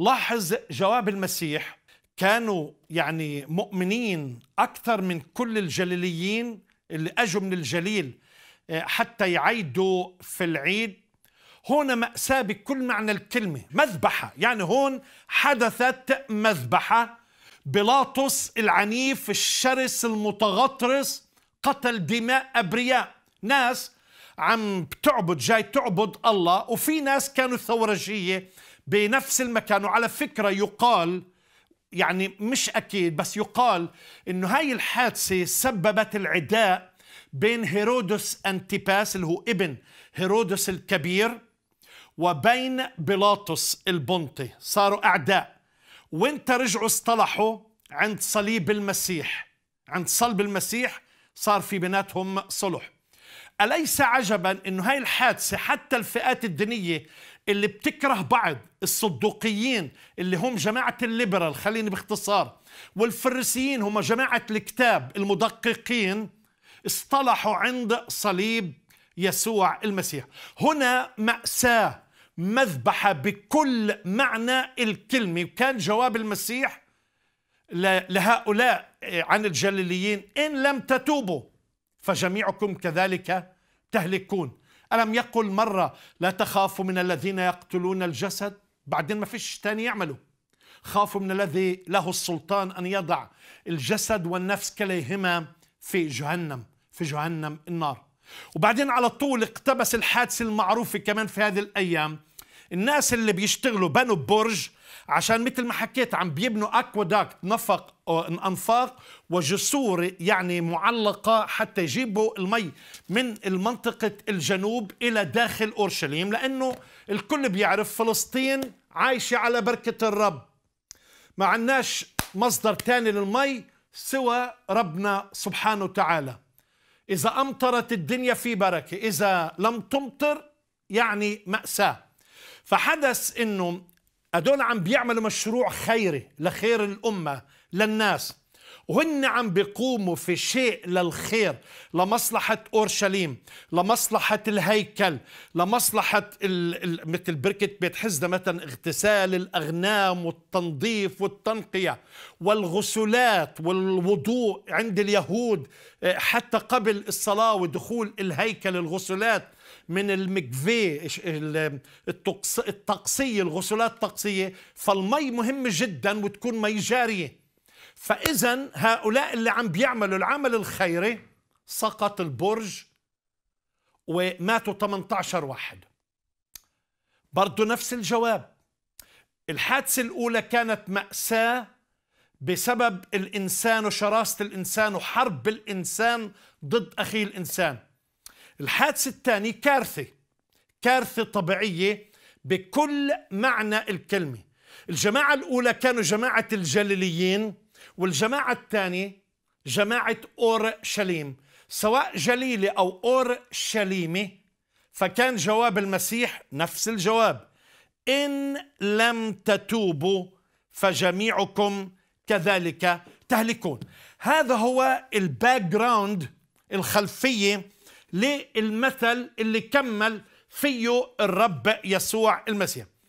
لاحظ جواب المسيح كانوا يعني مؤمنين أكثر من كل الجليليين اللي أجوا من الجليل آه، حتى يعيدوا في العيد هنا مأساة بكل معنى الكلمة مذبحة يعني هون حدثت مذبحة بيلاطس العنيف الشرس المتغطرس قتل دماء أبرياء ناس عم بتعبد جاي تعبد الله وفي ناس كانوا ثورجية بنفس المكان وعلى فكرة يقال يعني مش أكيد بس يقال إنه هاي الحادثة سببت العداء بين هيرودس أنتيباس اللي هو ابن هيرودس الكبير وبين بيلاطس البنطي صاروا أعداء وانت رجعوا اصطلحوا عند صليب المسيح عند صلب المسيح صار في بيناتهم صلح أليس عجبا أنه هاي الحادثة حتى الفئات الدينية اللي بتكره بعض الصدوقيين اللي هم جماعة الليبرال خليني باختصار والفريسيين هم جماعة الكتاب المدققين اصطلحوا عند صليب يسوع المسيح هنا مأساة مذبحة بكل معنى الكلمة وكان جواب المسيح لهؤلاء آه، عن الجليليين إن لم تتوبوا فجميعكم كذلك تهلكون ألم يقل مرة لا تخافوا من الذين يقتلون الجسد بعدين ما فيش تاني يعملوا خافوا من الذي له السلطان أن يضع الجسد والنفس كليهما في جهنم في جهنم النار وبعدين على طول اقتبس الحادثة المعروفة كمان في هذه الأيام الناس اللي بيشتغلوا بنوا برج عشان مثل ما حكيت عم بيبنوا اكوادكت نفق انفاق وجسور يعني معلقه حتى يجيبوا المي من منطقه الجنوب الى داخل اورشليم لانه الكل بيعرف فلسطين عايشه على بركه الرب ما عندناش مصدر ثاني للمي سوى ربنا سبحانه وتعالى إذا أمطرت الدنيا في بركة إذا لم تمطر يعني مأساة فحدث أنه هدول عم بيعملوا مشروع خيري لخير الأمة للناس وهن عم بيقوموا في شيء للخير لمصلحة أورشليم لمصلحة الهيكل لمصلحة مثل بركة بيت حزدة مثلا اغتسال الأغنام والتنظيف والتنقية والغسلات والوضوء عند اليهود آه، حتى قبل الصلاة ودخول الهيكل الغسلات من المكفي الطقسية الغسلات الطقسية فالمي مهمة جدا وتكون مي جارية فإذا هؤلاء اللي عم بيعملوا العمل الخيري سقط البرج وماتوا 18 واحد برضو نفس الجواب الحادثة الأولى كانت مأساة بسبب الإنسان وشراسة الإنسان وحرب الإنسان ضد أخيه الإنسان الحادث الثاني كارثة كارثة طبيعية بكل معنى الكلمة الجماعة الأولى كانوا جماعة الجليليين والجماعة الثانية جماعة أورشليم سواء جليلة أو أورشليمي فكان جواب المسيح نفس الجواب إن لم تتوبوا فجميعكم كذلك تهلكون هذا هو الباك جراوند الخلفية للمثل اللي كمل فيه الرب يسوع المسيح